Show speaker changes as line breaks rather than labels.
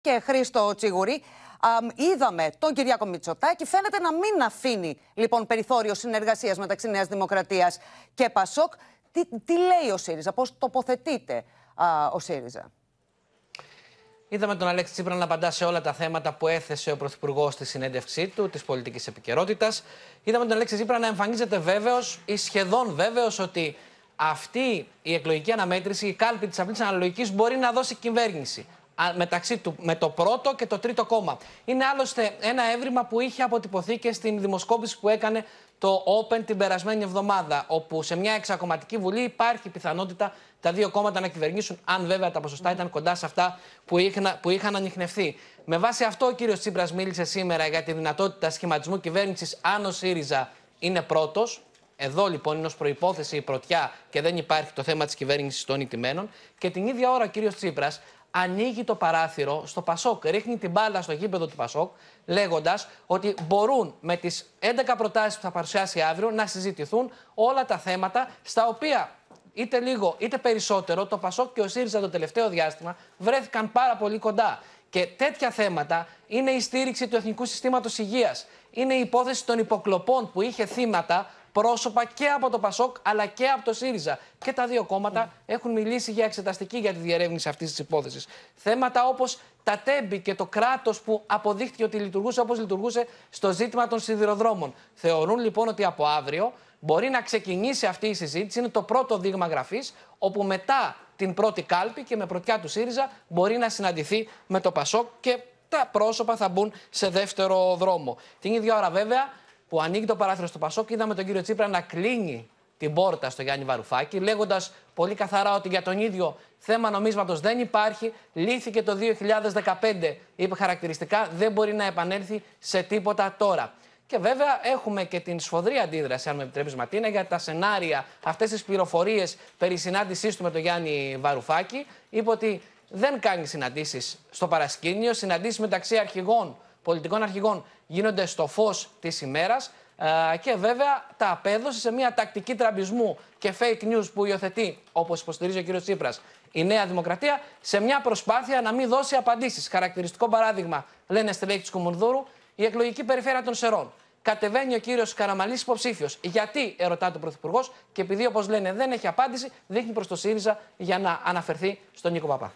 και Χρήστο Τσιγουρή. είδαμε τον Κυριάκο Μητσοτάκη. Φαίνεται να μην αφήνει λοιπόν περιθώριο συνεργασίας μεταξύ Νέας Δημοκρατίας και Πασόκ. Τι, τι λέει ο ΣΥΡΙΖΑ, πώς τοποθετείται ο ΣΥΡΙΖΑ.
Είδαμε τον Αλέξη Τσίπρα να απαντά σε όλα τα θέματα που έθεσε ο Πρωθυπουργός στη συνέντευξή του, της πολιτικής επικαιρότητας. Είδαμε τον Αλέξη Τσίπρα να εμφανίζεται βέβαιος ή σχεδόν βέβαιος ότι αυτή η εκλογική αναμέτρηση, η κάλπη της απλή αναλογικής μπορεί να δώσει κυβέρνηση μεταξύ του με το πρώτο και το τρίτο κόμμα. Είναι άλλωστε ένα έβριμα που είχε αποτυπωθεί και στην δημοσκόπηση που έκανε το Open την περασμένη εβδομάδα, όπου σε μια εξακομματική βουλή υπάρχει πιθανότητα τα δύο κόμματα να κυβερνήσουν, αν βέβαια τα ποσοστά ήταν κοντά σε αυτά που είχαν, που είχαν Με βάση αυτό, ο κύριος Τσίπρας μίλησε σήμερα για τη δυνατότητα σχηματισμού κυβέρνησης αν ο ΣΥΡΙΖΑ είναι πρώτος. Εδώ λοιπόν είναι ως προπόθεση η πρωτιά και δεν υπάρχει το θέμα της κυβέρνησης των ηττημένων. Και την ίδια ώρα ο κύριος Τσίπρας ανοίγει το παράθυρο στο Πασόκ. Ρίχνει την μπάλα στο γήπεδο του Πασόκ, λέγοντας ότι μπορούν με τις 11 προτάσεις που θα παρουσιάσει αύριο να συζητηθούν όλα τα θέματα στα οποία είτε λίγο είτε περισσότερο το Πασόκ και ο ΣΥΡΙΖΑ το τελευταίο διάστημα βρέθηκαν πάρα πολύ κοντά. Και τέτοια θέματα είναι η στήριξη του Εθνικού Συστήματος Υγείας. Είναι η υπόθεση των υποκλοπών που είχε θύματα πρόσωπα και από το Πασόκ αλλά και από το ΣΥΡΙΖΑ. Και τα δύο κόμματα έχουν μιλήσει για εξεταστική για τη διερεύνηση αυτής της υπόθεσης. Θέματα όπως τα τέμπη και το κράτος που αποδείχτηκε ότι λειτουργούσε όπως λειτουργούσε στο ζήτημα των σιδηροδρόμων. Θεωρούν λοιπόν ότι από αύριο μπορεί να ξεκινήσει αυτή η συζήτηση. Είναι το πρώτο δείγμα γραφής, όπου μετά την πρώτη κάλπη και με πρωτιά του ΣΥΡΙΖΑ μπορεί να συναντηθεί με το Πασόκ και τα πρόσωπα θα μπουν σε δεύτερο δρόμο. Την ίδια ώρα βέβαια που ανοίγει το παράθυρο στο Πασόκ είδαμε τον κύριο Τσίπρα να κλείνει την πόρτα στο Γιάννη Βαρουφάκη, λέγοντας πολύ καθαρά ότι για τον ίδιο θέμα νομίσματος δεν υπάρχει. Λύθηκε το 2015, είπε χαρακτηριστικά, δεν μπορεί να επανέλθει σε τίποτα τώρα. Και βέβαια έχουμε και την σφοδρή αντίδραση, αν με επιτρέπεις, Ματίνα, για τα σενάρια, αυτές τις πληροφορίες περί συνάντησής του με τον Γιάννη Βαρουφάκη. Είπε ότι δεν κάνει συναντήσεις στο παρασκήνιο, συναντήσεις μεταξύ αρχηγών πολιτικών αρχηγών γίνονται στο φως της ημέρας. Ε, και βέβαια τα απέδωσε σε μια τακτική τραμπισμού και fake news που υιοθετεί, όπως υποστηρίζει ο κ. Τσίπρας, η Νέα Δημοκρατία, σε μια προσπάθεια να μην δώσει απαντήσεις. Χαρακτηριστικό παράδειγμα, λένε στελέχη της Κουμουνδούρου, η εκλογική περιφέρεια των Σερών. Κατεβαίνει ο κύριος Καραμαλής υποψήφιος. Γιατί, ερωτά τον Πρωθυπουργός, και επειδή, όπως λένε, δεν έχει απάντηση, δείχνει προς το ΣΥΡΙΖΑ για να αναφερθεί στον Νίκο Παπά.